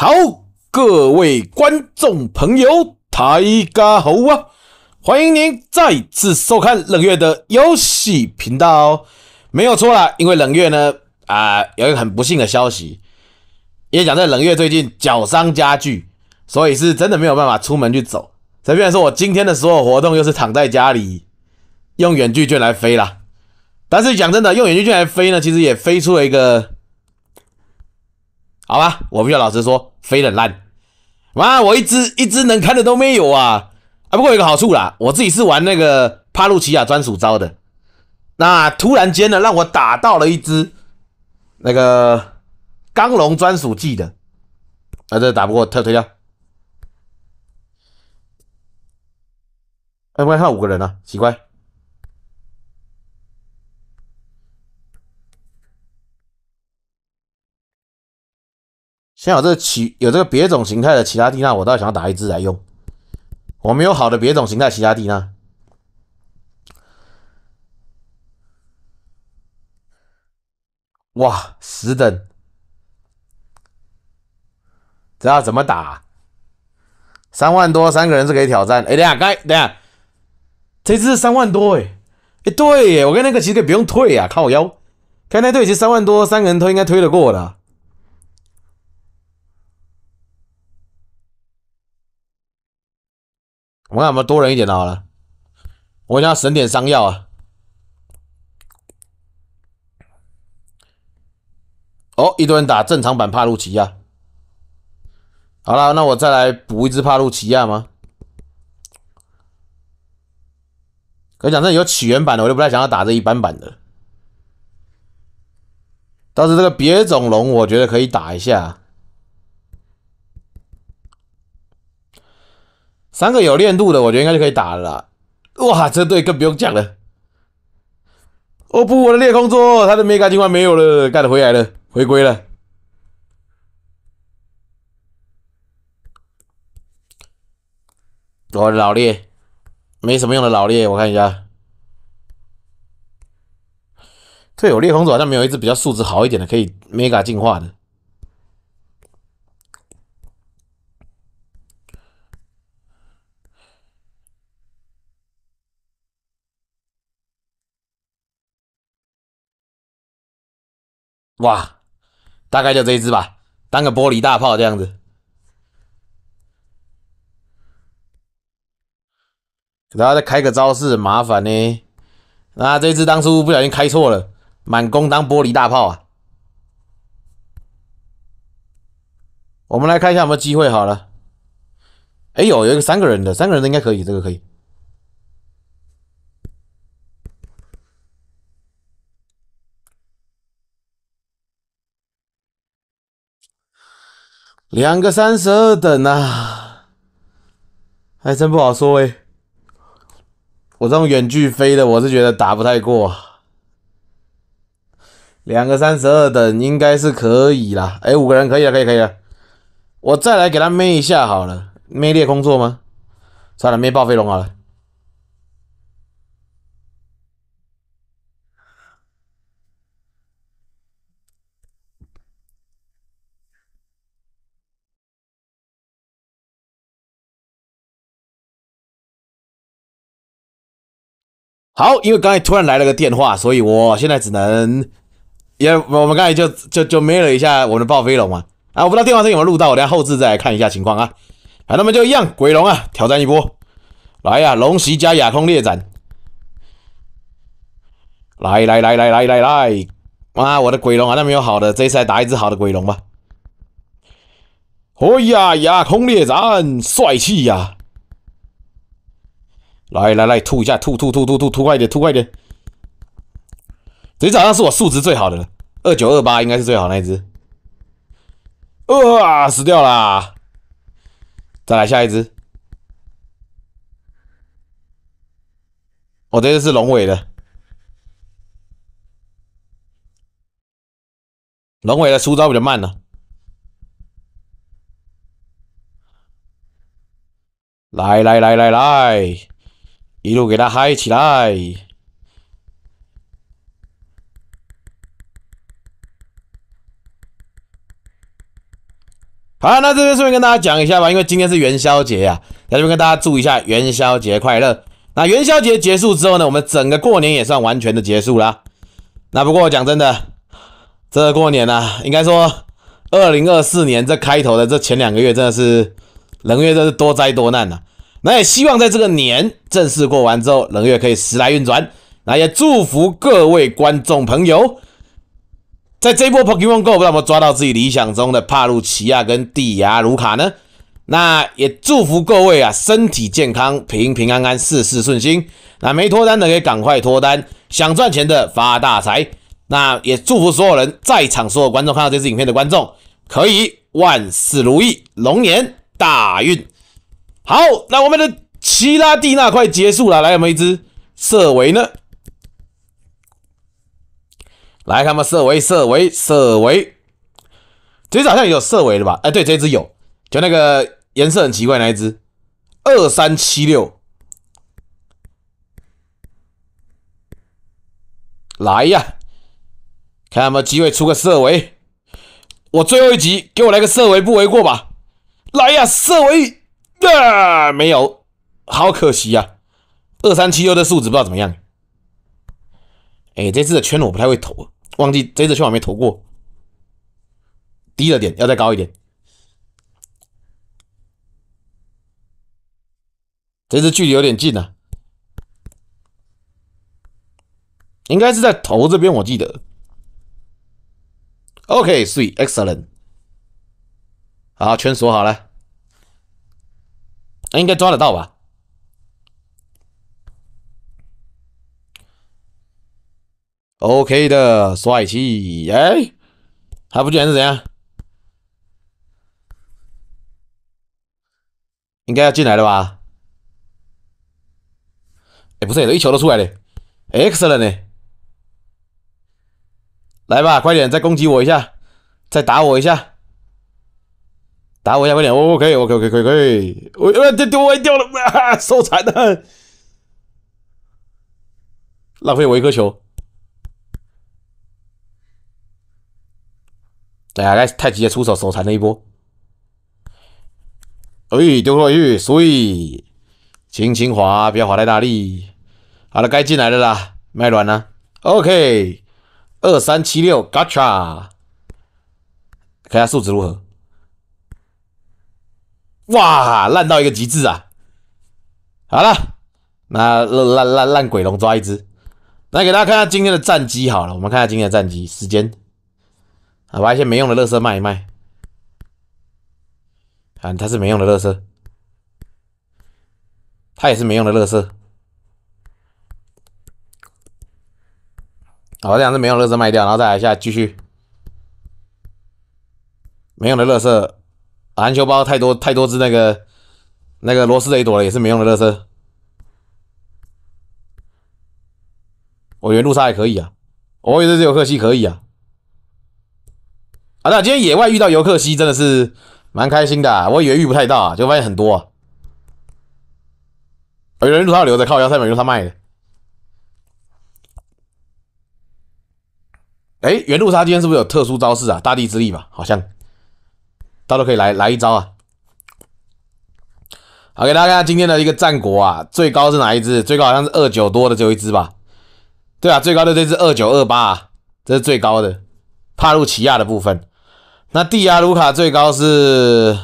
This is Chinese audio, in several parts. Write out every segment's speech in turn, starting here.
好，各位观众朋友，大家好啊！欢迎您再次收看冷月的游戏频道哦。没有错啦，因为冷月呢，啊，有一个很不幸的消息，也讲在冷月最近脚伤加剧，所以是真的没有办法出门去走。这边说我今天的所有活动又是躺在家里用远距卷来飞啦。但是讲真的，用远距卷来飞呢，其实也飞出了一个，好吧，我必须要老实说。飞得烂，妈！我一只一只能看的都没有啊！啊，不过有个好处啦，我自己是玩那个帕路奇亚专属招的，那突然间呢，让我打到了一只那个钢龙专属技的，啊，这打不过，退退掉。哎，不要看五个人啊，奇怪。先有这个有这个别种形态的其他蒂娜，我倒想要打一只来用。我没有好的别种形态其他蒂娜。哇，十等，这要怎么打？三万多，三个人是可以挑战。哎，等下，该等下，这只三万多，哎，哎，对，我跟那个其实也不用退啊，靠腰，看那队其实三万多，三个人都应该推得过了。我看有没有多人一点的好了。我想要省点伤药啊。哦，一堆人打正常版帕路奇亚。好了，那我再来补一只帕路奇亚吗？可以讲，这有起源版的，我就不太想要打这一般版的。倒是这个别种龙，我觉得可以打一下。三个有练度的，我觉得应该就可以打了。哇，这队更不用讲了。哦不，我的裂空座，他的 mega 进化没有了，盖的回来了，回归了。我的老烈，没什么用的老烈，我看一下。队友裂空座好像没有一只比较素质好一点的，可以 mega 进化的。哇，大概就这一只吧，当个玻璃大炮这样子。大家再开个招式，麻烦呢。那这只当初不小心开错了，满弓当玻璃大炮啊。我们来看一下有没有机会好了。哎呦，有一个三个人的，三个人的应该可以，这个可以。两个三十二等呐，还真不好说哎。我这种远距飞的，我是觉得打不太过。两个三十二等应该是可以啦。哎，五个人可以了，可以，可以了。我再来给他灭一下好了，灭裂空座吗？算了，灭暴飞龙好了。好，因为刚才突然来了个电话，所以我现在只能也我们刚才就就就灭了一下我们的暴飞龙嘛。啊，我不知道电话声有没有录到，我下后置再看一下情况啊。好，那么就一样，鬼龙啊，挑战一波，来呀，龙袭加亚空烈斩，来来来来来来来，啊，我的鬼龙啊，那没有好的，这次来打一只好的鬼龙吧。哎呀，亚空烈斩，帅气呀！来来来，吐一下，吐吐吐吐吐吐，快一点，吐快一点。昨天早上是我数值最好的了，二九二八应该是最好那一只。啊，死掉啦！再来下一只。我这个是龙尾的，龙尾的出招比较慢呢。来来来来来。一路给他嗨起来！好，那这边顺便跟大家讲一下吧，因为今天是元宵节呀，在这边跟大家祝一下元宵节快乐。那元宵节结束之后呢，我们整个过年也算完全的结束啦。那不过讲真的，这过年呢，应该说，二零二四年这开头的这前两个月，真的是冷月，真是多灾多难呐。那也希望在这个年正式过完之后，冷月可以时来运转。那也祝福各位观众朋友，在这波 Pokemon Go，没不抓到自己理想中的帕路奇亚跟蒂亚卢卡呢？那也祝福各位啊，身体健康，平平安安，事事顺心。那没脱单的可以赶快脱单，想赚钱的发大财。那也祝福所有人，在场所有观众看到这支影片的观众，可以万事如意，龙年大运。好，那我们的奇拉蒂娜快结束了，来，有没有一只色维呢？来，看嘛，色维，色维，色维，这好像也有色维的吧？哎，对，这只有，就那个颜色很奇怪那一只，二三七六，来呀，看有没有机会出个色维，我最后一集给我来个色维不为过吧？来呀，色维！啊，没有，好可惜呀！二三七六的数值不知道怎么样。哎，这次的圈我不太会投，忘记这次圈我没投过，低了点，要再高一点。这次距离有点近呢，应该是在头这边，我记得。OK，three excellent，好，圈锁好了。应该抓得到吧？OK 的，帅气！哎，还不居然是怎样？应该要进来了吧？哎，不是，这一球都出来了，X 了呢。来吧，快点，再攻击我一下，再打我一下。打我一下快点！O K O K O K O K O K，我丢丢歪掉了！啊，手残的很，浪费我一颗球。秋。哎来太极的出手，手残了一波。哎，丢过去，Sweet，轻轻滑，不要滑太大力。好了，该进来了啦，卖卵呢？O K，二三七六 g o t c h a 看下数值如何。哇，烂到一个极致啊！好了，那烂烂烂鬼龙抓一只，来给大家看下今天的战绩。好了，我们看一下今天的战绩。时间，把一些没用的乐色卖一卖。啊，它是没用的乐色，它也是没用的乐色。好，这样是没用乐色卖掉，然后再来一下继续。没用的乐色。篮球包太多太多只，那个那个螺丝雷朵了也是没用的乐色。我原路杀也可以啊，我以为是游客西可以啊。啊，那今天野外遇到游客西真的是蛮开心的，我以为遇不太到啊，就发现很多。啊原路杀留着，靠腰，赛本原路他卖的。哎，原路杀今天是不是有特殊招式啊？大地之力吧，好像。大家都可以来来一招啊！好，给大家看下今天的一个战果啊，最高是哪一只？最高好像是二九多的，只有一只吧？对啊，最高的这只二九二八，这是最高的帕路奇亚的部分。那蒂亚卢卡最高是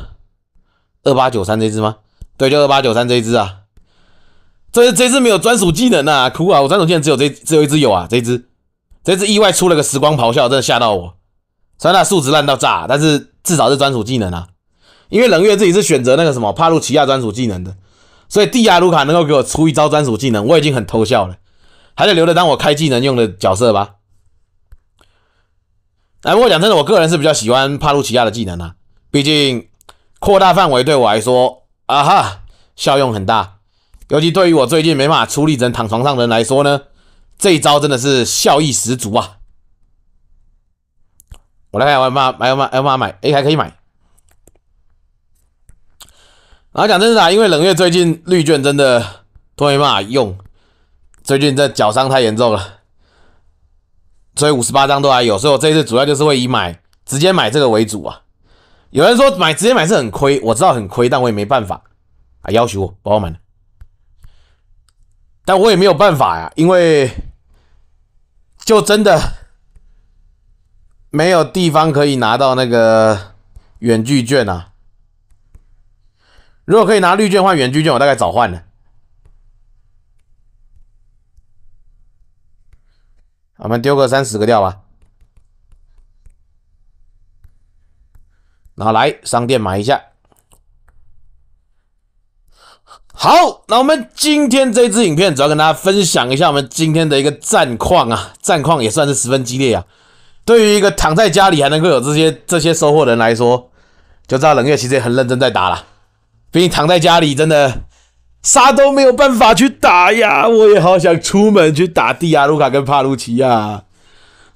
二八九三这只吗？对，就二八九三这只啊！这这只没有专属技能啊，哭啊！我专属技能只有这只，只有一只有啊！这只，这只意外出了个时光咆哮，真的吓到我。虽然它数值烂到炸，但是……至少是专属技能啊，因为冷月自己是选择那个什么帕路奇亚专属技能的，所以蒂亚卢卡能够给我出一招专属技能，我已经很偷笑了，还得留着当我开技能用的角色吧。哎，不过讲真的，我个人是比较喜欢帕路奇亚的技能啊，毕竟扩大范围对我来说，啊哈，效用很大，尤其对于我最近没法出力整躺床上的人来说呢，这一招真的是效益十足啊。我来看，万马，买万马，万马买 A 还可以买。然后讲真的啊，因为冷月最近绿卷真的都没办法用，最近这脚伤太严重了，所以五十八张都还有。所以我这一次主要就是会以买直接买这个为主啊。有人说买直接买是很亏，我知道很亏，但我也没办法啊，要求我帮我买，但我也没有办法呀，因为就真的。没有地方可以拿到那个远距券啊！如果可以拿绿券换远距券，我大概早换了。我们丢个三十个掉吧。拿来商店买一下。好，那我们今天这支影片主要跟大家分享一下我们今天的一个战况啊，战况也算是十分激烈啊。对于一个躺在家里还能够有这些这些收获的人来说，就知道冷月其实很认真在打了。毕竟躺在家里真的啥都没有办法去打呀，我也好想出门去打地亚卢卡跟帕鲁奇啊，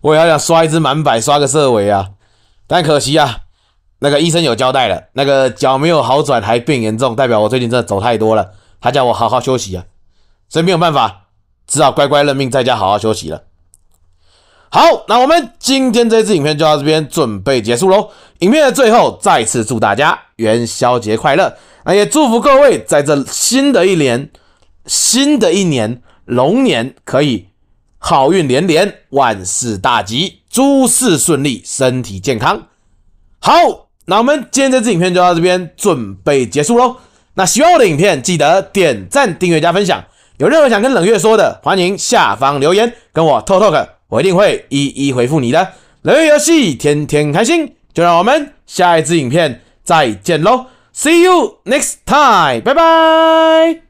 我也好想刷一只满百，刷个色尾啊。但可惜啊，那个医生有交代了，那个脚没有好转还变严重，代表我最近真的走太多了，他叫我好好休息啊，所以没有办法，只好乖乖认命，在家好好休息了。好，那我们今天这支影片就到这边准备结束喽。影片的最后，再次祝大家元宵节快乐，那也祝福各位在这新的一年，新的一年龙年可以好运连连，万事大吉，诸事顺利，身体健康。好，那我们今天这支影片就到这边准备结束喽。那喜欢我的影片，记得点赞、订阅、加分享。有任何想跟冷月说的，欢迎下方留言跟我 talk talk。我一定会一一回复你的。人鱼游戏，天天开心，就让我们下一支影片再见喽！See you next time，拜拜。